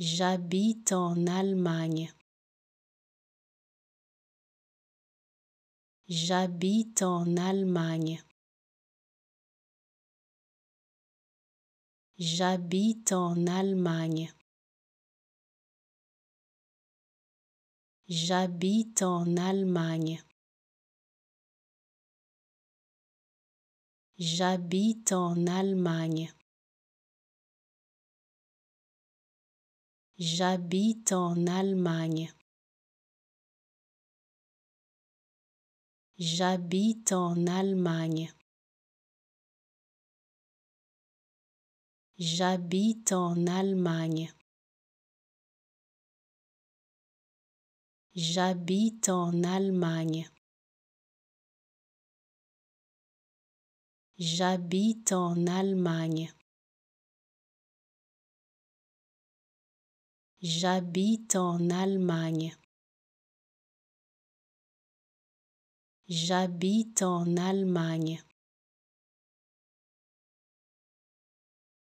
J'habite en Allemagne. J'habite en Allemagne. J'habite en Allemagne. J'habite en Allemagne. J'habite en Allemagne. J'habite en Allemagne. J'habite en Allemagne. J'habite en Allemagne. J'habite en Allemagne. J'habite en Allemagne. J'habite en Allemagne. J'habite en Allemagne.